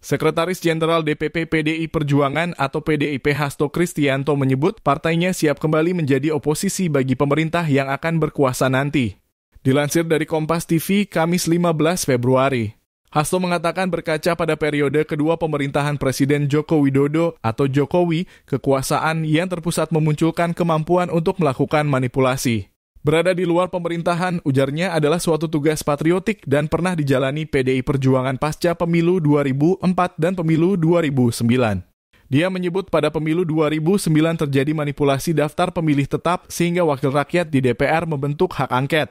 Sekretaris Jenderal DPP PDI Perjuangan atau PDIP Hasto Kristianto menyebut partainya siap kembali menjadi oposisi bagi pemerintah yang akan berkuasa nanti. Dilansir dari Kompas TV, Kamis 15 Februari. Hasto mengatakan berkaca pada periode kedua pemerintahan Presiden Joko Widodo atau Jokowi, kekuasaan yang terpusat memunculkan kemampuan untuk melakukan manipulasi. Berada di luar pemerintahan, ujarnya adalah suatu tugas patriotik dan pernah dijalani PDI Perjuangan pasca pemilu 2004 dan pemilu 2009. Dia menyebut pada pemilu 2009 terjadi manipulasi daftar pemilih tetap sehingga wakil rakyat di DPR membentuk hak angket.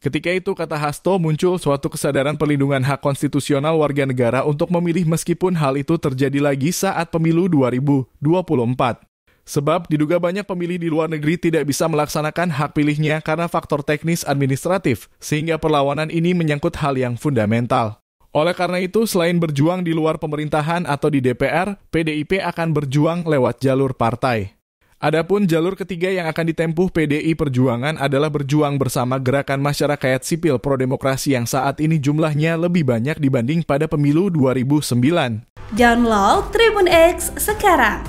Ketika itu, kata Hasto, muncul suatu kesadaran perlindungan hak konstitusional warga negara untuk memilih meskipun hal itu terjadi lagi saat pemilu 2024. Sebab diduga banyak pemilih di luar negeri tidak bisa melaksanakan hak pilihnya karena faktor teknis administratif, sehingga perlawanan ini menyangkut hal yang fundamental. Oleh karena itu, selain berjuang di luar pemerintahan atau di DPR, PDIP akan berjuang lewat jalur partai. Adapun jalur ketiga yang akan ditempuh PDI Perjuangan adalah berjuang bersama gerakan masyarakat sipil pro-demokrasi yang saat ini jumlahnya lebih banyak dibanding pada pemilu 2009. Download Tribun X sekarang